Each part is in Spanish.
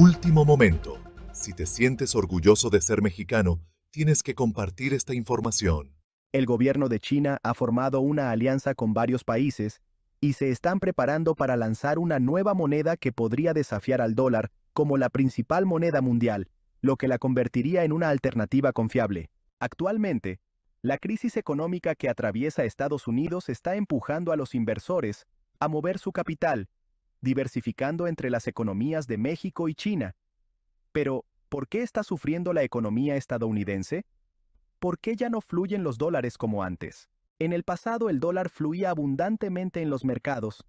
Último momento. Si te sientes orgulloso de ser mexicano, tienes que compartir esta información. El gobierno de China ha formado una alianza con varios países y se están preparando para lanzar una nueva moneda que podría desafiar al dólar como la principal moneda mundial, lo que la convertiría en una alternativa confiable. Actualmente, la crisis económica que atraviesa Estados Unidos está empujando a los inversores a mover su capital diversificando entre las economías de México y China. Pero, ¿por qué está sufriendo la economía estadounidense? ¿Por qué ya no fluyen los dólares como antes? En el pasado el dólar fluía abundantemente en los mercados,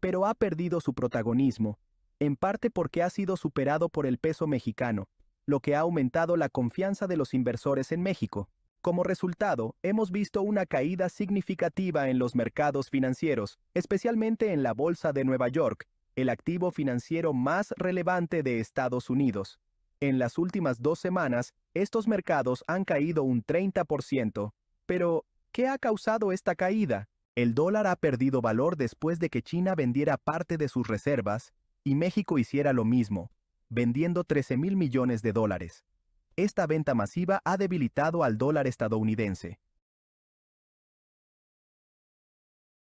pero ha perdido su protagonismo, en parte porque ha sido superado por el peso mexicano, lo que ha aumentado la confianza de los inversores en México. Como resultado, hemos visto una caída significativa en los mercados financieros, especialmente en la Bolsa de Nueva York, el activo financiero más relevante de Estados Unidos. En las últimas dos semanas, estos mercados han caído un 30%. Pero, ¿qué ha causado esta caída? El dólar ha perdido valor después de que China vendiera parte de sus reservas y México hiciera lo mismo, vendiendo 13 mil millones de dólares. Esta venta masiva ha debilitado al dólar estadounidense.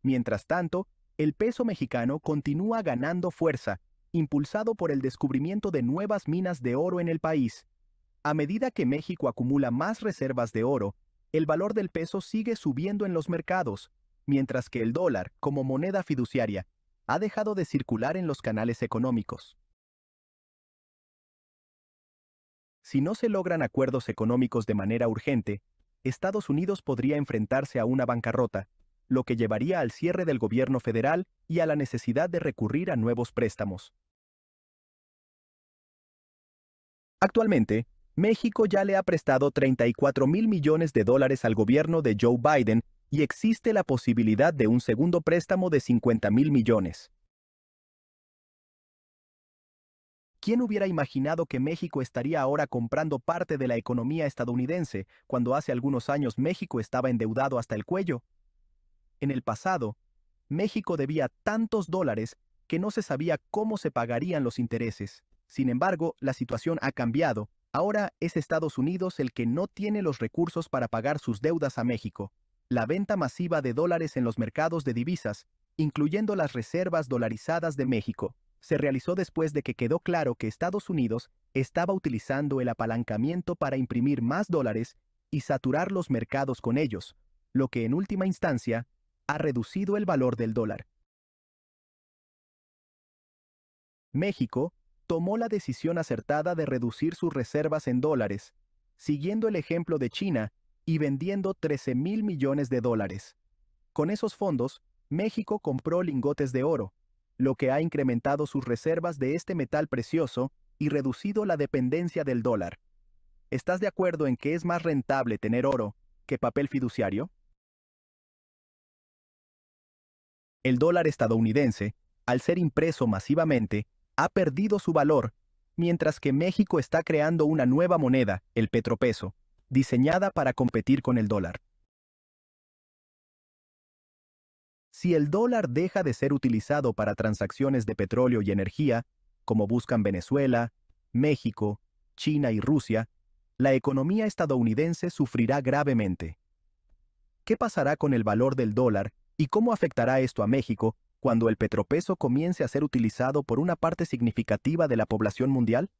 Mientras tanto, el peso mexicano continúa ganando fuerza, impulsado por el descubrimiento de nuevas minas de oro en el país. A medida que México acumula más reservas de oro, el valor del peso sigue subiendo en los mercados, mientras que el dólar, como moneda fiduciaria, ha dejado de circular en los canales económicos. Si no se logran acuerdos económicos de manera urgente, Estados Unidos podría enfrentarse a una bancarrota, lo que llevaría al cierre del gobierno federal y a la necesidad de recurrir a nuevos préstamos. Actualmente, México ya le ha prestado 34 mil millones de dólares al gobierno de Joe Biden y existe la posibilidad de un segundo préstamo de 50 mil millones. ¿Quién hubiera imaginado que México estaría ahora comprando parte de la economía estadounidense cuando hace algunos años México estaba endeudado hasta el cuello? En el pasado, México debía tantos dólares que no se sabía cómo se pagarían los intereses. Sin embargo, la situación ha cambiado. Ahora es Estados Unidos el que no tiene los recursos para pagar sus deudas a México. La venta masiva de dólares en los mercados de divisas, incluyendo las reservas dolarizadas de México, se realizó después de que quedó claro que Estados Unidos estaba utilizando el apalancamiento para imprimir más dólares y saturar los mercados con ellos, lo que en última instancia ha reducido el valor del dólar. México tomó la decisión acertada de reducir sus reservas en dólares, siguiendo el ejemplo de China y vendiendo 13 mil millones de dólares. Con esos fondos, México compró lingotes de oro, lo que ha incrementado sus reservas de este metal precioso y reducido la dependencia del dólar. ¿Estás de acuerdo en que es más rentable tener oro que papel fiduciario? El dólar estadounidense, al ser impreso masivamente, ha perdido su valor, mientras que México está creando una nueva moneda, el petropeso, diseñada para competir con el dólar. Si el dólar deja de ser utilizado para transacciones de petróleo y energía, como buscan Venezuela, México, China y Rusia, la economía estadounidense sufrirá gravemente. ¿Qué pasará con el valor del dólar y cómo afectará esto a México cuando el petropeso comience a ser utilizado por una parte significativa de la población mundial?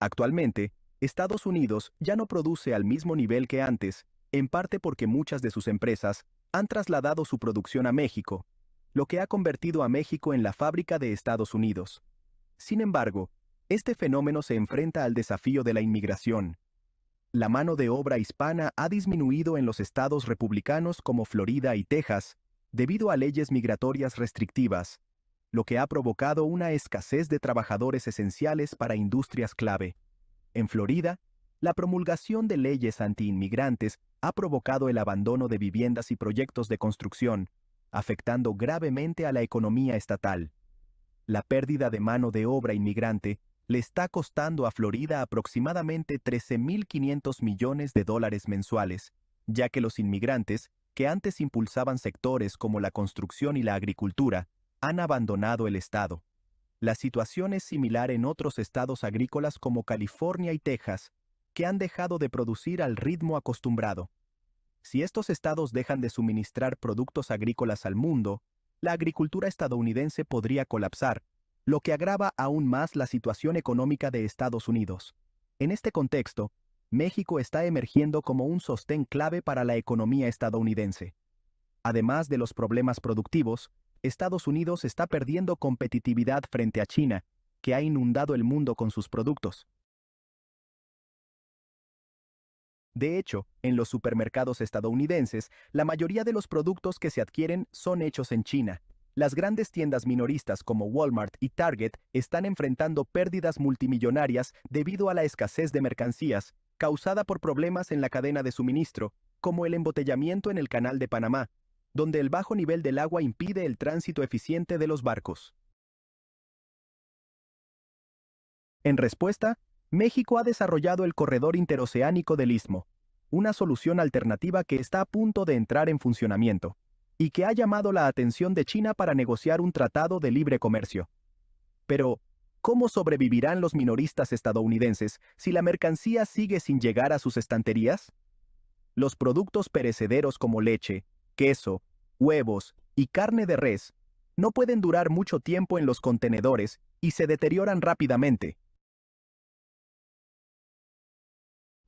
Actualmente, Estados Unidos ya no produce al mismo nivel que antes en parte porque muchas de sus empresas han trasladado su producción a México, lo que ha convertido a México en la fábrica de Estados Unidos. Sin embargo, este fenómeno se enfrenta al desafío de la inmigración. La mano de obra hispana ha disminuido en los estados republicanos como Florida y Texas, debido a leyes migratorias restrictivas, lo que ha provocado una escasez de trabajadores esenciales para industrias clave. En Florida, la promulgación de leyes antiinmigrantes ha provocado el abandono de viviendas y proyectos de construcción, afectando gravemente a la economía estatal. La pérdida de mano de obra inmigrante le está costando a Florida aproximadamente 13.500 millones de dólares mensuales, ya que los inmigrantes, que antes impulsaban sectores como la construcción y la agricultura, han abandonado el Estado. La situación es similar en otros estados agrícolas como California y Texas, que han dejado de producir al ritmo acostumbrado. Si estos estados dejan de suministrar productos agrícolas al mundo, la agricultura estadounidense podría colapsar, lo que agrava aún más la situación económica de Estados Unidos. En este contexto, México está emergiendo como un sostén clave para la economía estadounidense. Además de los problemas productivos, Estados Unidos está perdiendo competitividad frente a China, que ha inundado el mundo con sus productos. De hecho, en los supermercados estadounidenses, la mayoría de los productos que se adquieren son hechos en China. Las grandes tiendas minoristas como Walmart y Target están enfrentando pérdidas multimillonarias debido a la escasez de mercancías, causada por problemas en la cadena de suministro, como el embotellamiento en el Canal de Panamá, donde el bajo nivel del agua impide el tránsito eficiente de los barcos. En respuesta, México ha desarrollado el corredor interoceánico del Istmo, una solución alternativa que está a punto de entrar en funcionamiento y que ha llamado la atención de China para negociar un tratado de libre comercio. Pero, ¿cómo sobrevivirán los minoristas estadounidenses si la mercancía sigue sin llegar a sus estanterías? Los productos perecederos como leche, queso, huevos y carne de res no pueden durar mucho tiempo en los contenedores y se deterioran rápidamente.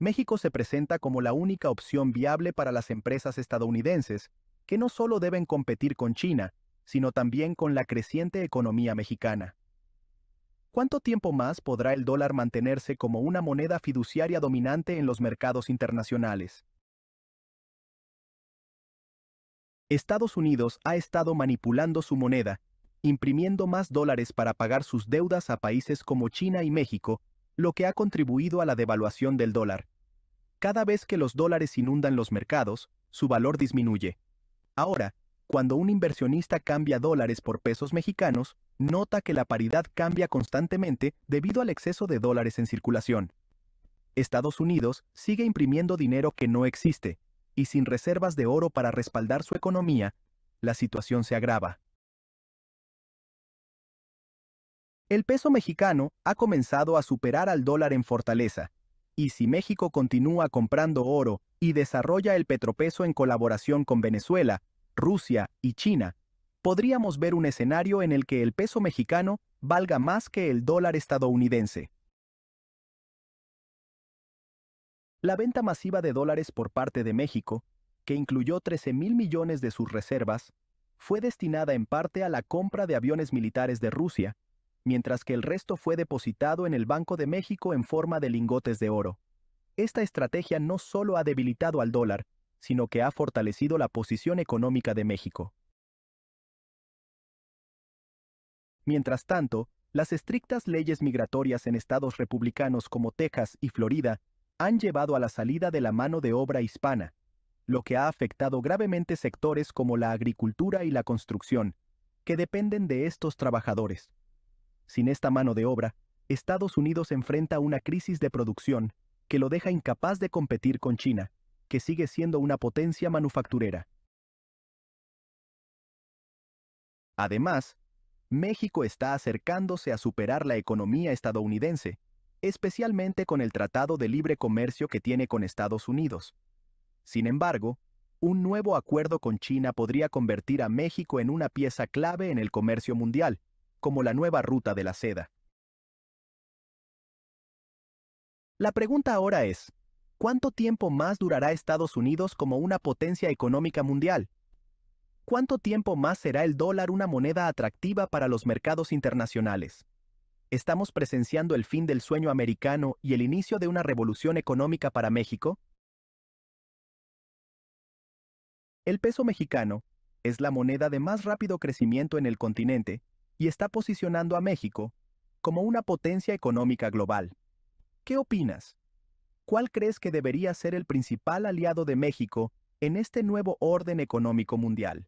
México se presenta como la única opción viable para las empresas estadounidenses, que no solo deben competir con China, sino también con la creciente economía mexicana. ¿Cuánto tiempo más podrá el dólar mantenerse como una moneda fiduciaria dominante en los mercados internacionales? Estados Unidos ha estado manipulando su moneda, imprimiendo más dólares para pagar sus deudas a países como China y México, lo que ha contribuido a la devaluación del dólar. Cada vez que los dólares inundan los mercados, su valor disminuye. Ahora, cuando un inversionista cambia dólares por pesos mexicanos, nota que la paridad cambia constantemente debido al exceso de dólares en circulación. Estados Unidos sigue imprimiendo dinero que no existe, y sin reservas de oro para respaldar su economía, la situación se agrava. El peso mexicano ha comenzado a superar al dólar en fortaleza, y si México continúa comprando oro y desarrolla el petropeso en colaboración con Venezuela, Rusia y China, podríamos ver un escenario en el que el peso mexicano valga más que el dólar estadounidense. La venta masiva de dólares por parte de México, que incluyó 13 mil millones de sus reservas, fue destinada en parte a la compra de aviones militares de Rusia, mientras que el resto fue depositado en el Banco de México en forma de lingotes de oro. Esta estrategia no solo ha debilitado al dólar, sino que ha fortalecido la posición económica de México. Mientras tanto, las estrictas leyes migratorias en estados republicanos como Texas y Florida han llevado a la salida de la mano de obra hispana, lo que ha afectado gravemente sectores como la agricultura y la construcción, que dependen de estos trabajadores. Sin esta mano de obra, Estados Unidos enfrenta una crisis de producción que lo deja incapaz de competir con China, que sigue siendo una potencia manufacturera. Además, México está acercándose a superar la economía estadounidense, especialmente con el Tratado de Libre Comercio que tiene con Estados Unidos. Sin embargo, un nuevo acuerdo con China podría convertir a México en una pieza clave en el comercio mundial, como la nueva ruta de la seda. La pregunta ahora es, ¿cuánto tiempo más durará Estados Unidos como una potencia económica mundial? ¿Cuánto tiempo más será el dólar una moneda atractiva para los mercados internacionales? ¿Estamos presenciando el fin del sueño americano y el inicio de una revolución económica para México? El peso mexicano es la moneda de más rápido crecimiento en el continente y está posicionando a México como una potencia económica global. ¿Qué opinas? ¿Cuál crees que debería ser el principal aliado de México en este nuevo orden económico mundial?